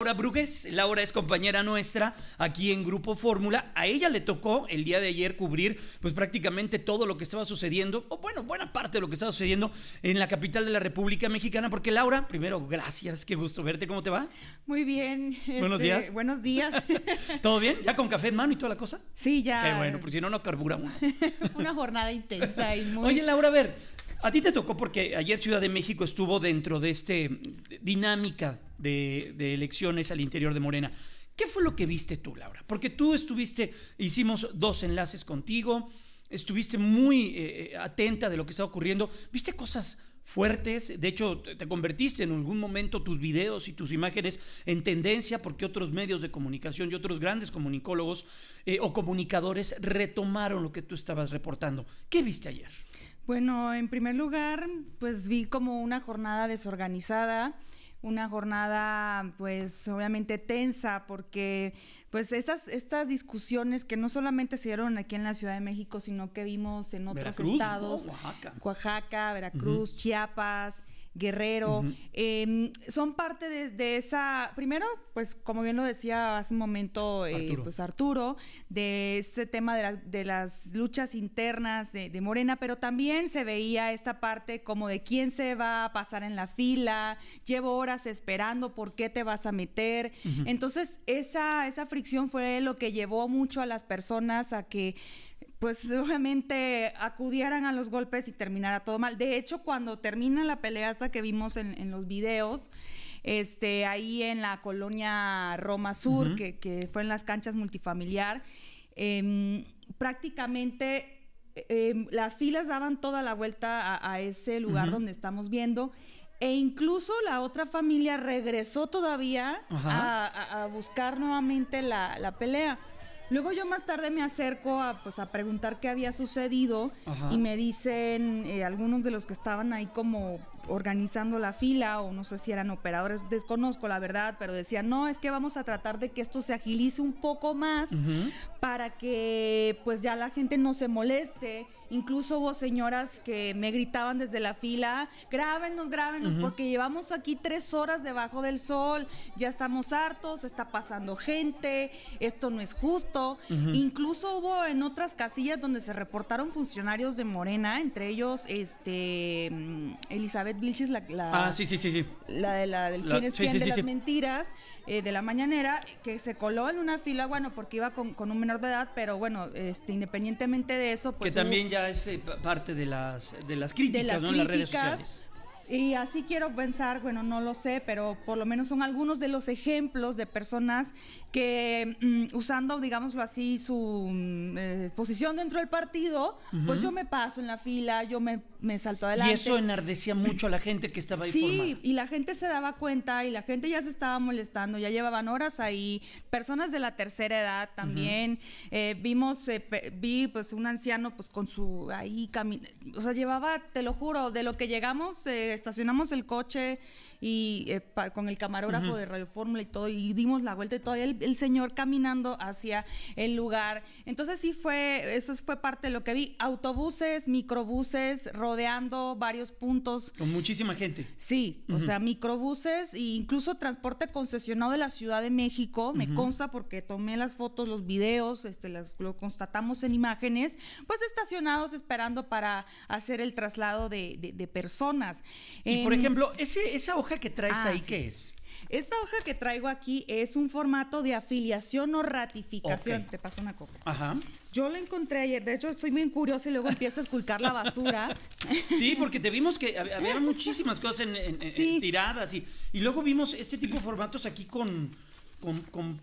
Laura Bruges, Laura es compañera nuestra aquí en Grupo Fórmula. A ella le tocó el día de ayer cubrir pues prácticamente todo lo que estaba sucediendo, o bueno, buena parte de lo que estaba sucediendo en la capital de la República Mexicana. Porque Laura, primero, gracias, qué gusto verte, ¿cómo te va? Muy bien. Este, buenos días. Buenos días. ¿Todo bien? ¿Ya con café en mano y toda la cosa? Sí, ya. Qué bueno, porque si no, no carbura Una jornada intensa y muy... Oye, Laura, a ver, a ti te tocó porque ayer Ciudad de México estuvo dentro de este dinámica de, elecciones al interior de Morena. ¿Qué fue lo que viste tú, Laura? Porque tú estuviste, hicimos dos enlaces contigo, estuviste muy eh, eh, atenta de lo que estaba ocurriendo, viste cosas fuertes, de hecho te convertiste en algún momento tus videos y tus imágenes en tendencia porque otros medios de comunicación y otros grandes comunicólogos eh, o comunicadores retomaron lo que tú estabas reportando. ¿Qué viste ayer? Bueno, en primer lugar, pues vi como una jornada desorganizada una jornada pues obviamente tensa porque pues estas, estas discusiones que no solamente se dieron aquí en la Ciudad de México, sino que vimos en otros estados, Oaxaca. Veracruz, Chiapas, Guerrero, em, son parte de, esa, primero, pues como bien lo decía hace un momento eh, Arturo. Pues Arturo, de este tema de, las luchas internas de, Morena, pero también se veía esta parte como de quién se va a pasar en la fila, llevo horas esperando, ¿por qué te vas a meter? Entonces, esa, esa fricción fue lo que llevó mucho a las personas a que pues obviamente acudieran a los golpes y terminara todo mal. De hecho, cuando termina la pelea hasta que vimos en, los videos, este, ahí en la colonia Roma Sur, que, fue en las canchas multifamiliar, em, prácticamente em, las filas daban toda la vuelta a, ese lugar donde estamos viendo. E incluso la otra familia regresó todavía a, buscar nuevamente la pelea. Luego yo más tarde me acerco a, pues, a preguntar qué había sucedido y me dicen eh, algunos de los que estaban ahí como organizando la fila o no sé si eran operadores, desconozco la verdad, pero decían, no, es que vamos a tratar de que esto se agilice un poco más para que pues ya la gente no se moleste Incluso hubo señoras que me gritaban desde la fila, grábenos, grábenos, porque llevamos aquí tres horas debajo del sol, ya estamos hartos, está pasando gente, esto no es justo. Incluso hubo en otras casillas donde se reportaron funcionarios de Morena, entre ellos este mm, Elizabeth Vilches, la, la ah, la de la del quién es de las mentiras eh, de la mañanera, que se coló en una fila, bueno, porque iba con, un menor de edad, pero bueno, este, independientemente de eso, pues. también es eh, parte de las, de las críticas, de las críticas, en las redes sociales. Y así quiero pensar, bueno, no lo sé, pero por lo menos son algunos de los ejemplos de personas que mm, usando, digámoslo así, su mm, eh, posición dentro del partido, pues yo me paso en la fila, yo me, me salto adelante. Y eso enardecía mucho a la gente que estaba ahí. Sí, y la gente se daba cuenta y la gente ya se estaba molestando, ya llevaban horas ahí, personas de la tercera edad también. Eh, vimos, eh, vi pues un anciano pues con su ahí, o sea, llevaba, te lo juro, de lo que llegamos estacionamos el coche y eh, con el camarógrafo de Radio Fórmula y todo, y dimos la vuelta y todo, el, señor caminando hacia el lugar. Entonces sí fue, eso fue parte de lo que vi, autobuses, microbuses, rodeando varios puntos. Con muchísima gente. Sí, o sea, microbuses e incluso transporte concesionado de la Ciudad de México, me consta porque tomé las fotos, los videos, este, lo constatamos en imágenes, pues estacionados esperando para hacer el traslado de, de personas. Y por em, ejemplo, ese, esa hoja que traes ah, ahí, ¿qué es? Esta hoja que traigo aquí es un formato de afiliación o ratificación. Te paso una copia. Ajá. Yo la encontré ayer. De hecho, soy bien curiosa y luego empiezo a esculcar la basura. Sí, porque te vimos que había muchísimas cosas en, tiradas y, y luego vimos este tipo de formatos aquí con con, con,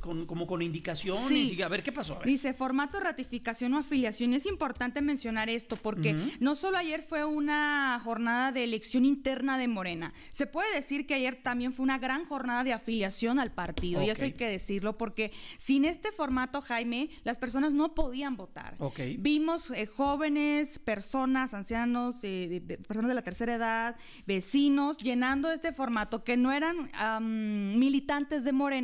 con, como con indicaciones y a ver qué pasó. Dice, formato ratificación o afiliación. Es importante mencionar esto porque no solo ayer fue una jornada de elección interna de Morena, se puede decir que ayer también fue una gran jornada de afiliación al partido y eso hay que decirlo porque sin este formato, Jaime, las personas no podían votar. Vimos eh, jóvenes, personas, ancianos, eh, personas de la tercera edad, vecinos, llenando este formato que no eran militantes de Morena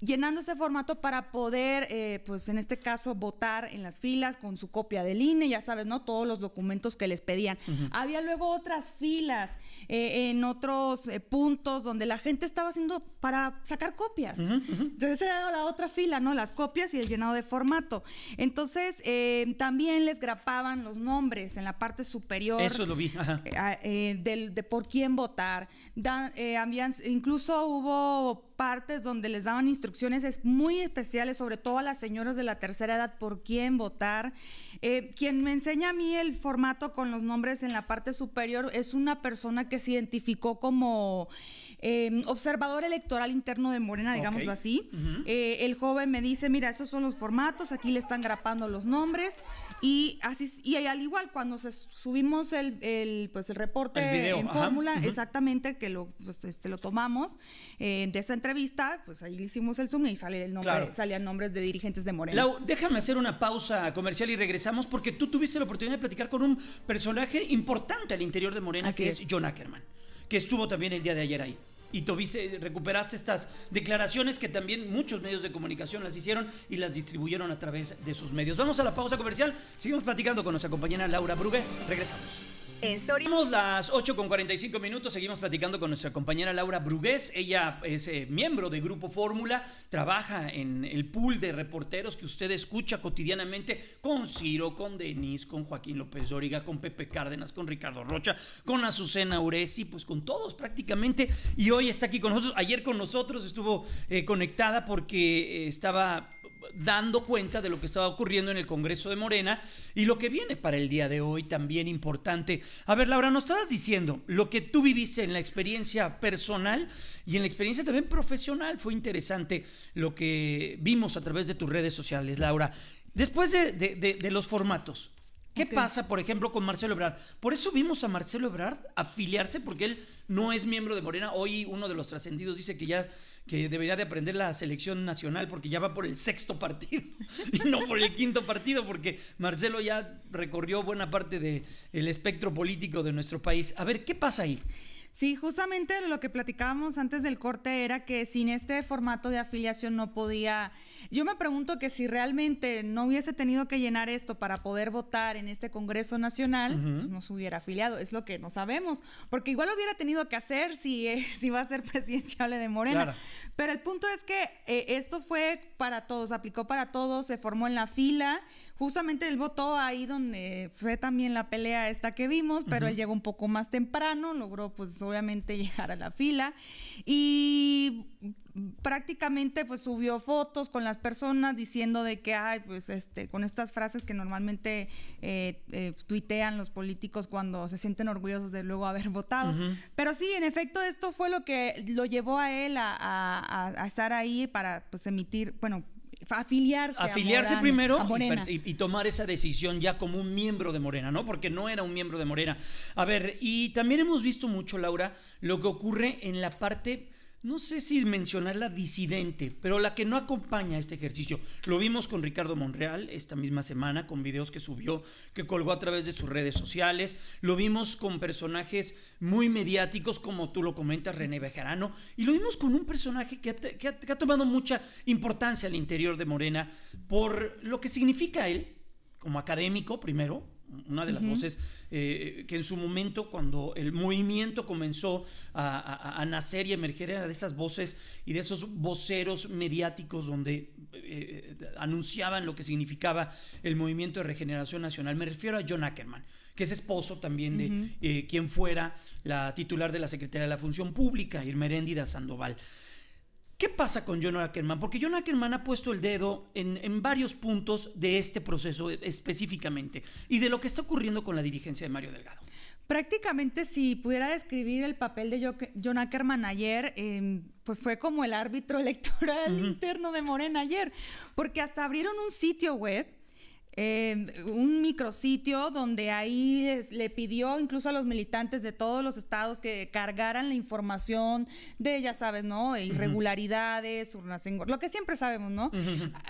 llenando ese formato para poder, eh, pues en este caso, votar en las filas con su copia del INE, ya sabes, ¿no? Todos los documentos que les pedían. Había luego otras filas eh, en otros eh, puntos donde la gente estaba haciendo para sacar copias. entonces se le ha dado la otra fila, ¿no? Las copias y el llenado de formato. Entonces también les grapaban los nombres en la parte superior. Eso lo vi. De, por quién votar. incluso hubo partes donde les daban instrucciones es muy especiales, sobre todo a las señoras de la tercera edad, por quién votar. Eh, quien me enseña a mí el formato con los nombres en la parte superior es una persona que se identificó como... Em, observador electoral interno de Morena, digámoslo así. Eh, el joven me dice, mira, esos son los formatos, aquí le están grapando los nombres. Y así y al igual, cuando subimos el, pues, el reporte en fórmula, exactamente, que lo, pues, este, lo tomamos eh, de esa entrevista, pues ahí hicimos el zoom y sale el nombre, salían nombres de dirigentes de Morena. Lau, déjame hacer una pausa comercial y regresamos porque tú tuviste la oportunidad de platicar con un personaje importante al interior de Morena, que es, es John Ackerman que estuvo también el día de ayer ahí. Y Tobice, recuperaste estas declaraciones que también muchos medios de comunicación las hicieron y las distribuyeron a través de sus medios. Vamos a la pausa comercial, seguimos platicando con nuestra compañera Laura Brugues. Regresamos en Somos las 8 con 45 minutos, seguimos platicando con nuestra compañera Laura Brugués. Ella es eh, miembro de Grupo Fórmula, trabaja en el pool de reporteros que usted escucha cotidianamente con Ciro, con Denise, con Joaquín López Dóriga, con Pepe Cárdenas, con Ricardo Rocha, con Azucena Uresi, pues con todos prácticamente. Y hoy está aquí con nosotros. Ayer con nosotros estuvo eh, conectada porque eh, estaba dando cuenta de lo que estaba ocurriendo en el Congreso de Morena y lo que viene para el día de hoy también importante. A ver, Laura, nos estabas diciendo lo que tú viviste en la experiencia personal y en la experiencia también profesional. Fue interesante lo que vimos a través de tus redes sociales, Laura. Después de, de los formatos, ¿Qué pasa, por ejemplo, con Marcelo Ebrard? Por eso vimos a Marcelo Ebrard afiliarse, porque él no es miembro de Morena. Hoy uno de los trascendidos dice que ya que debería de aprender la selección nacional porque ya va por el sexto partido y no por el quinto partido, porque Marcelo ya recorrió buena parte del el espectro político de nuestro país. A ver, ¿qué pasa ahí? Sí, justamente lo que platicábamos antes del corte era que sin este formato de afiliación no podía... Yo me pregunto que si realmente no hubiese tenido que llenar esto para poder votar en este Congreso Nacional, pues, no se hubiera afiliado, es lo que no sabemos, porque igual lo hubiera tenido que hacer si, eh, si va a ser presidencial de Morena. Pero el punto es que eh, esto fue para todos, aplicó para todos, se formó en la fila justamente él votó ahí donde fue también la pelea esta que vimos, pero él llegó un poco más temprano, logró pues obviamente llegar a la fila y prácticamente pues subió fotos con las personas diciendo de que ay pues este con estas frases que normalmente eh, eh, tuitean los políticos cuando se sienten orgullosos de luego haber votado pero sí en efecto esto fue lo que lo llevó a él a, a estar ahí para pues emitir bueno afiliarse. Afiliarse primero Y, y, tomar esa decisión ya como un miembro de Morena, ¿no? Porque no era un miembro de Morena. A ver, y también hemos visto mucho, Laura, lo que ocurre en la parte no sé si mencionar la disidente, pero la que no acompaña este ejercicio. Lo vimos con Ricardo Monreal esta misma semana, con videos que subió, que colgó a través de sus redes sociales. Lo vimos con personajes muy mediáticos, como tú lo comentas, René Bejarano. Y lo vimos con un personaje que ha tomado mucha importancia al interior de Morena por lo que significa él, como académico primero, una de las voces eh, que en su momento cuando el movimiento comenzó a, nacer y emerger era de esas voces y de esos voceros mediáticos donde eh, eh, anunciaban lo que significaba el movimiento de regeneración nacional. Me refiero a John Ackerman, que es esposo también de quien fuera la titular de la Secretaría de la Función Pública, Irmeréndida Sandoval. ¿Qué pasa con John Ackerman? Porque John Ackerman ha puesto el dedo en, varios puntos de este proceso e, específicamente y de lo que está ocurriendo con la dirigencia de Mario Delgado. Prácticamente, si pudiera describir el papel de John Ackerman ayer, em, pues fue como el árbitro electoral interno de Morena ayer, porque hasta abrieron un sitio web un micrositio donde ahí le pidió incluso a los militantes de todos los estados que cargaran la información de, ya sabes, ¿no? Irregularidades, urnas en lo que siempre sabemos, ¿no?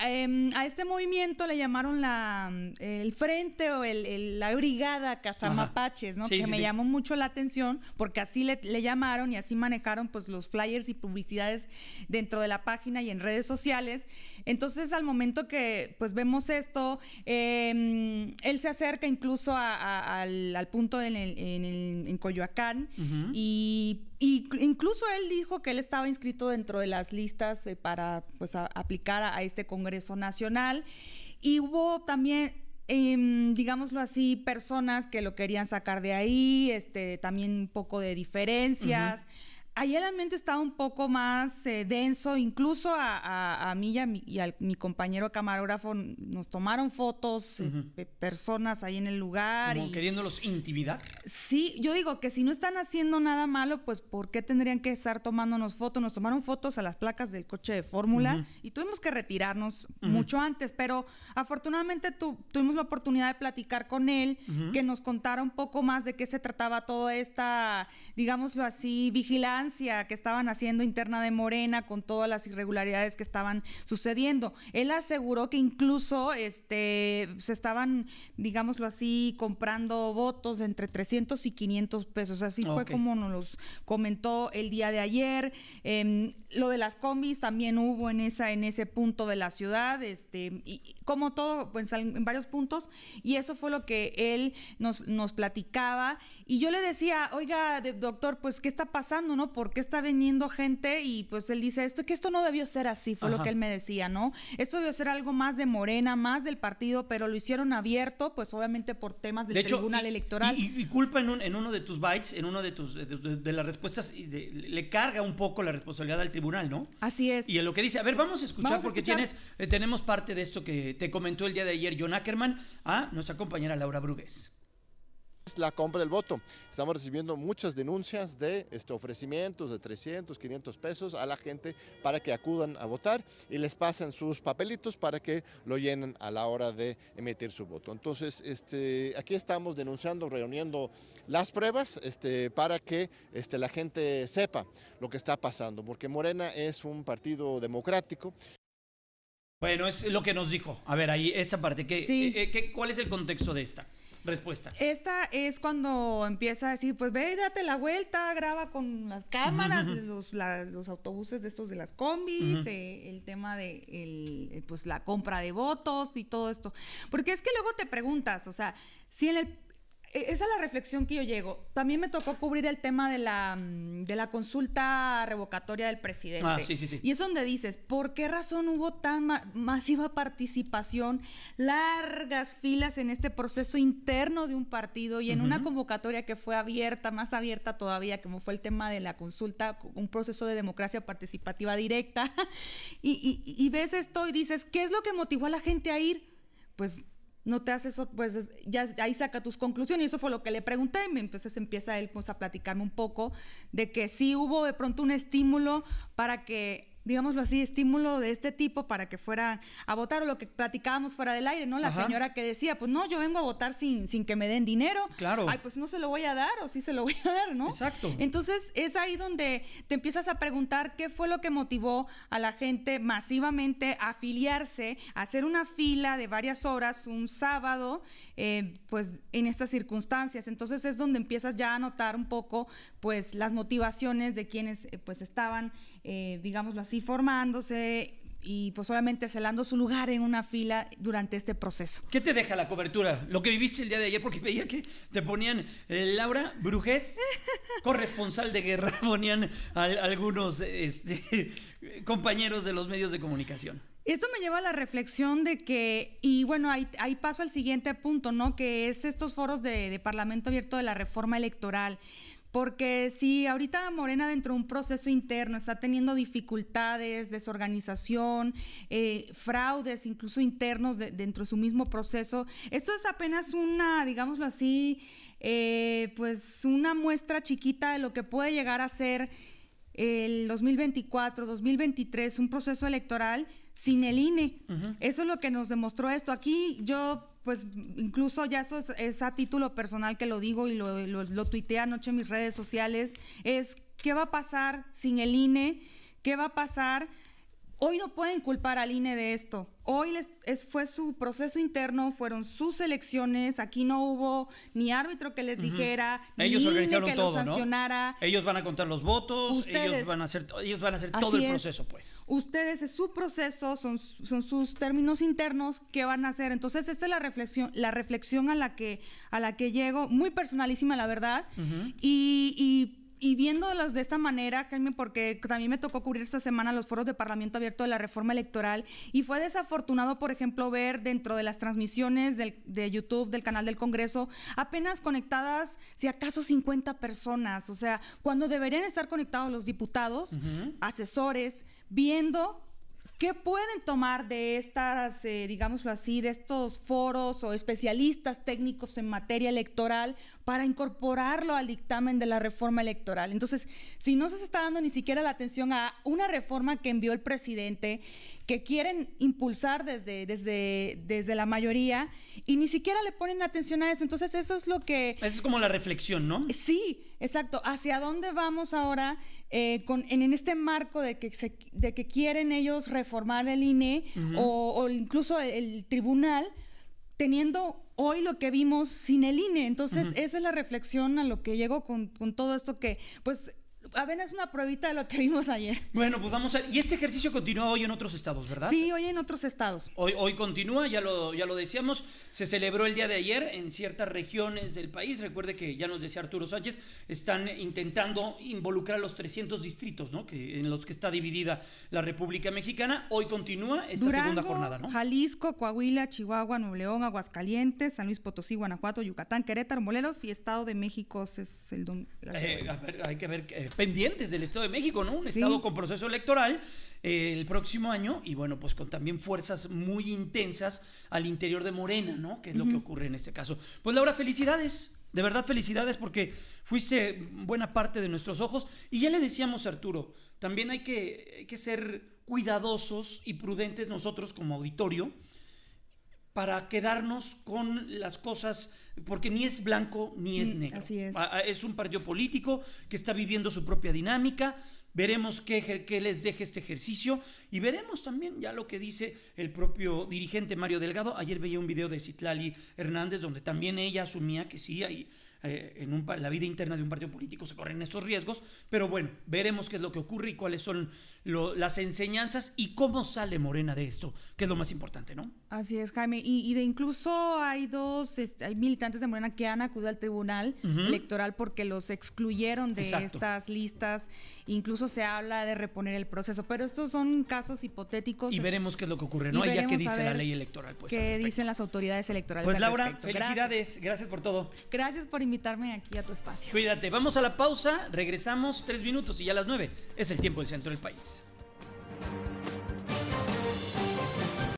Em, a este movimiento le llamaron la, mm, el frente o la brigada ...Cazamapaches ¿no? que me llamó mucho la atención porque así le, le, llamaron y así manejaron pues los flyers y publicidades dentro de la página y en redes sociales. Entonces al momento que pues vemos esto, Em, él se acerca incluso al, punto en, Coyoacán y, incluso él dijo que él estaba inscrito dentro de las listas eh, para pues, aplicar a, este Congreso Nacional. Y hubo también, em, digámoslo así, personas que lo querían sacar de ahí, este, también un poco de diferencias ahí el ambiente estaba un poco más eh, denso, incluso a, mí y, a mi, compañero camarógrafo nos tomaron fotos, eh, de personas ahí en el lugar. Como queriéndolos intimidar. Sí, yo digo que si no están haciendo nada malo, pues ¿por qué tendrían que estar tomándonos fotos? Nos tomaron fotos a las placas del coche de fórmula y tuvimos que retirarnos mucho antes, pero afortunadamente tuvimos la oportunidad de platicar con él, que nos contara un poco más de qué se trataba toda esta, digámoslo así, vigilancia que estaban haciendo interna de Morena con todas las irregularidades que estaban sucediendo. Él aseguró que incluso este, se estaban, digámoslo así, comprando votos entre 300 y 500 pesos. Así fue como nos los comentó el día de ayer. Em, lo de las combis también hubo en, esa, en ese punto de la ciudad, este, y como todo, pues, en varios puntos. Y eso fue lo que él nos, nos platicaba. Y yo le decía, oiga, doctor, pues, ¿qué está pasando? ¿No? ¿por qué está viniendo gente? Y pues él dice esto, que esto no debió ser así, fue lo que él me decía, ¿no? Esto debió ser algo más de Morena, más del partido, pero lo hicieron abierto, pues obviamente por temas del Tribunal Electoral. Y, culpa en, uno de tus bytes, en uno de tus de, las respuestas, le carga un poco la responsabilidad al tribunal, ¿no? Así es. Y en lo que dice, a ver, vamos a escuchar porque tienes eh, tenemos parte de esto que te comentó el día de ayer John Ackerman a nuestra compañera Laura Brugués. Es la compra del voto. Estamos recibiendo muchas denuncias de este, ofrecimientos de 300, 500 pesos a la gente para que acudan a votar y les pasen sus papelitos para que lo llenen a la hora de emitir su voto. Entonces, este, aquí estamos denunciando, reuniendo las pruebas este, para que este, la gente sepa lo que está pasando, porque Morena es un partido democrático. Bueno, es lo que nos dijo. A ver, ahí esa parte. Eh, eh, ¿Cuál es el contexto de esta? respuesta. Esta es cuando empieza a decir, pues ve, date la vuelta, graba con las cámaras, los, autobuses de estos de las combis, eh, el tema de el, eh, pues, la compra de votos y todo esto. Porque es que luego te preguntas, o sea, si en el e, esa es la reflexión que yo llego. También me tocó cubrir el tema de la, mm, de la consulta revocatoria del presidente. Ah, sí, sí, sí. Y es donde dices, ¿por qué razón hubo tan masiva participación, largas filas en este proceso interno de un partido y en una convocatoria que fue abierta, más abierta todavía, como fue el tema de la consulta, un proceso de democracia participativa directa? y, y ves esto y dices, ¿qué es lo que motivó a la gente a ir? Pues no te haces eso, pues ya, ya, ahí saca tus conclusiones. Y eso fue lo que le pregunté. Entonces empieza él pues, a platicarme un poco de que sí hubo de pronto un estímulo para que digámoslo así, estímulo de este tipo para que fuera a votar o lo que platicábamos fuera del aire, ¿no? La señora que decía, pues no, yo vengo a votar sin, sin que me den dinero. Claro. Ay, pues no se lo voy a dar o sí se lo voy a dar, ¿no? Exacto. Entonces es ahí donde te empiezas a preguntar qué fue lo que motivó a la gente masivamente a afiliarse, a hacer una fila de varias horas un sábado, eh, pues en estas circunstancias. Entonces es donde empiezas ya a notar un poco, pues las motivaciones de quienes eh, pues estaban eh, digámoslo así, formándose y pues obviamente celando su lugar en una fila durante este proceso. ¿Qué te deja la cobertura? Lo que viviste el día de ayer, porque veía que te ponían eh, Laura Brujés, corresponsal de guerra, ponían algunos este, compañeros de los medios de comunicación. Esto me lleva a la reflexión de que, y bueno, ahí, paso al siguiente punto, ¿no? Que es estos foros de, de Parlamento Abierto de la Reforma Electoral porque si ahorita Morena dentro de un proceso interno está teniendo dificultades, desorganización, eh, fraudes incluso internos dentro de su mismo proceso, esto es apenas una, digámoslo así, eh, pues una muestra chiquita de lo que puede llegar a ser el 2024, 2023, un proceso electoral sin el INE. Eso es lo que nos demostró esto. Aquí yo pues incluso ya eso es, a título personal que lo digo y lo, lo, anoche en mis redes sociales, es qué va a pasar sin el INE, qué va a pasar Hoy no pueden culpar al INE de esto. Hoy les, fue su proceso interno, fueron sus elecciones. Aquí no hubo ni árbitro que les dijera, ellos e organizaron que todo, sancionara. Ellos van a contar los votos, ellos van a hacer, ellos van a hacer todo el proceso, pues. Ustedes es su proceso, son, sus términos internos que van a hacer. Entonces esta es la reflexión, la reflexión a la que llego, muy personalísima, la verdad, y y viéndolas de esta manera, Jaime, porque también me tocó cubrir esta semana los foros de Parlamento Abierto de la Reforma Electoral y fue desafortunado, por ejemplo, ver dentro de las transmisiones de YouTube del canal del Congreso apenas conectadas, si acaso 50 personas, o sea, cuando deberían estar conectados los diputados, asesores, viendo ¿Qué pueden tomar de estas, eh, digámoslo así, de estos foros o especialistas técnicos en materia electoral para incorporarlo al dictamen de la reforma electoral? Entonces, si no se está dando ni siquiera la atención a una reforma que envió el presidente, que quieren impulsar desde, desde, desde la mayoría y ni siquiera le ponen atención a eso. Entonces eso es lo que... Eso es como la reflexión, ¿no? Sí, exacto. ¿Hacia dónde vamos ahora eh, con, en, este marco de que, de que quieren ellos reformar el INE o, incluso el, tribunal? teniendo hoy lo que vimos sin el INE. Entonces, esa es la reflexión a lo que llego con, todo esto que, pues, es una pruebita de lo que vimos ayer. Bueno, pues vamos a Y este ejercicio continúa hoy en otros estados, ¿verdad? Sí, hoy en otros estados. Hoy, hoy continúa, ya lo, ya lo decíamos. Se celebró el día de ayer en ciertas regiones del país. Recuerde que ya nos decía Arturo Sánchez, están intentando involucrar a los 300 distritos, ¿no? Que, en los que está dividida la República Mexicana. Hoy continúa esta segunda jornada, ¿no? Jalisco, Coahuila, Chihuahua, Nuevo León, Aguascalientes, San Luis Potosí, Guanajuato, Yucatán, Querétaro, Moleros y Estado de México es el eh, hay que ver. Eh, pendientes del Estado de México, ¿no? Un Estado con proceso electoral eh, el próximo año y bueno, pues con también fuerzas muy intensas al interior de Morena, ¿no? Que es lo que ocurre en este caso. Pues Laura, felicidades. De verdad, felicidades porque fuiste buena parte de nuestros ojos. Y ya le decíamos a Arturo, también hay que, hay que ser cuidadosos y prudentes nosotros como auditorio para quedarnos con las cosas, porque ni es blanco ni es negro. Así es. Ah, ah, es un partido político que está viviendo su propia dinámica. Veremos qué, qué, les deje este ejercicio y veremos también ya lo que dice el propio dirigente Mario Delgado. Ayer veía un video de Citlali Hernández donde también ella asumía que sí, hay eh, en la vida interna de un partido político se corren estos riesgos, pero bueno, veremos qué es lo que ocurre y cuáles son las enseñanzas y cómo sale Morena de esto, que es lo más importante, ¿no? Así es, Jaime, y, de incluso hay dos, este, hay militantes de Morena que han acudido al tribunal electoral porque los excluyeron de estas listas, incluso se habla de reponer el proceso, pero estos son casos hipotéticos. Y veremos qué es lo que ocurre, ¿no? ya que dice la ley electoral, pues. ¿Qué dicen las autoridades electorales? Pues Laura, felicidades, gracias. gracias por todo. Gracias por invitarme invitarme aquí a tu espacio. Cuídate, vamos a la pausa, regresamos tres minutos y ya a las nueve es el tiempo del centro del país.